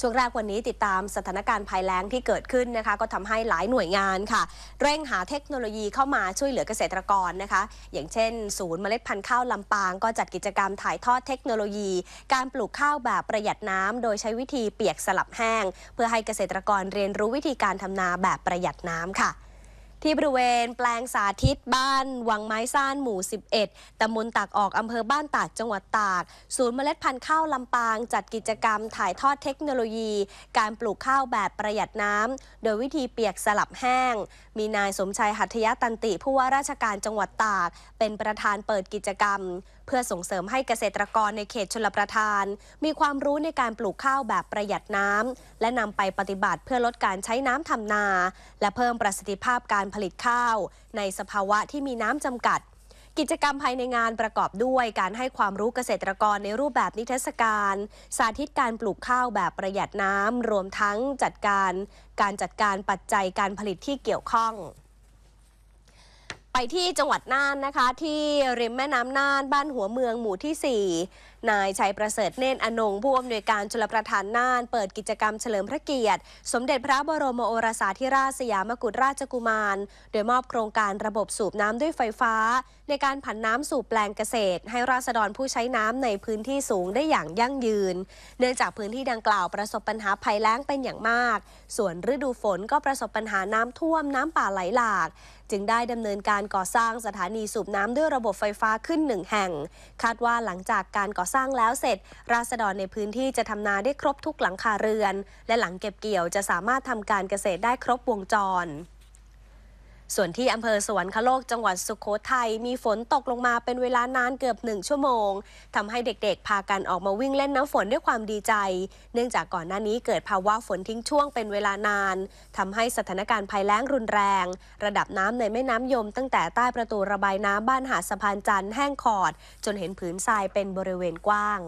ช่วงแรกวันนี้ติดตามสถานการณ์ภัยแล้งที่เกิดขึ้นนะคะ ก็ทำให้หลายหน่วยงานค่ะเร่งหาเทคโนโลยีเข้ามาช่วยเหลือเกษตรกรนะคะ อย่างเช่น ศูนย์เมล็ดพันธุ์ข้าวลำปางก็จัดกิจกรรมถ่ายทอดเทคโนโลยี การปลูกข้าวแบบประหยัดน้ำ โดยใช้วิธีเปียกสลับแห้ง เพื่อให้เกษตรกรเรียนรู้วิธีการทำนาแบบประหยัดน้ำค่ะที่บริเวณแปลงสาธิตบ้าน วังไม้ซ่านหมู่ 11ตำบลตากออกอำเภอบ้านตากจังหวัดตาก ศูนย์เมล็ดพันธุ์ข้าวลำปางจัดกิจกรรม ถ่ายทอดเทคโนโลยี การปลูกข้าวแบบประหยัดน้ำโดยวิธีเปียกสลับแห้ง มีนายสมชายหัตถยตันติ ผู้ว่าราชการจังหวัดตาก เป็นประธานเปิดกิจกรรมเพื่อส่งเสริมให้เกษตรกรในเขตชลประทาน มีความรู้ในการปลูกข้าวแบบประหยัดน้ำและนำไปปฏิบัติเพื่อลดการใช้น้ำทำนา และเพิ่มประสิทธิภาพการผลิตข้าว ในสภาวะที่มีน้ำจำกัด กิจกรรมภายในงานประกอบด้วยการให้ความรู้เกษตรกรในรูปแบบนิทรรศการสาธิตการปลูกข้าวแบบประหยัดน้ำรวมทั้งจัดการ การจัดการปัจจัยการผลิตที่เกี่ยวข้องไปที่จังหวัดน่านนะคะที่ ริมแม่น้ำน่านบ้านหัวเมืองหมู่ที่ 4 นายชัยประเสริฐเน้นอนงผู้อำนวยการจุลประทานน่าน เปิดกิจกรรมเฉลิมพระเกียรติ สมเด็จพระบรมโอรสาธิราชสยามกุฎราชกุมาร โดยมอบโครงการระบบสูบน้ำด้วยไฟฟ้า ในการผันน้ำสู่แปลงเกษตร ให้ราษฎรผู้ใช้น้ำในพื้นที่สูงได้อย่างยั่งยืน เนื่องจากพื้นที่ดังกล่าวประสบปัญหาภัยแล้งเป็นอย่างมาก ส่วนฤดูฝนก็ประสบปัญหาน้ำท่วมน้ำป่าไหลหลากจึงได้ดำเนินการก่อสร้างสถานีสูบน้ำด้วยระบบไฟฟ้าขึ้นหนึ่งแห่ง คาดว่าหลังจากการก่อสร้างแล้วเสร็จ ราษฎรในพื้นที่จะทำนาได้ครบทุกหลังคาเรือน และหลังเก็บเกี่ยวจะสามารถทำการเกษตรได้ครบวงจรส่วนที่อำเภอสวรรคโลกจังหวัดสุขโขทัยมีฝนตกลงมาเป็นเวลานานเกือบหนึ่งชั่วโมงทำให้เด็กๆพากันออกมาวิ่งเล่นน้ำฝนด้วยความดีใจ เนื่องจากก่อนหน้านี้เกิดภาวะฝนทิ้งช่วงเป็นเวลานานทำให้สถานการณ์ภัยแล้งรุนแรง ระดับน้ำในแม่น้ำยมตั้งแต่ใต้ประตูระบายน้ำบ้านหาดสะพานจันทร์แห้งขอด จนเห็นผืนทรายเป็นบริเวณกว้าง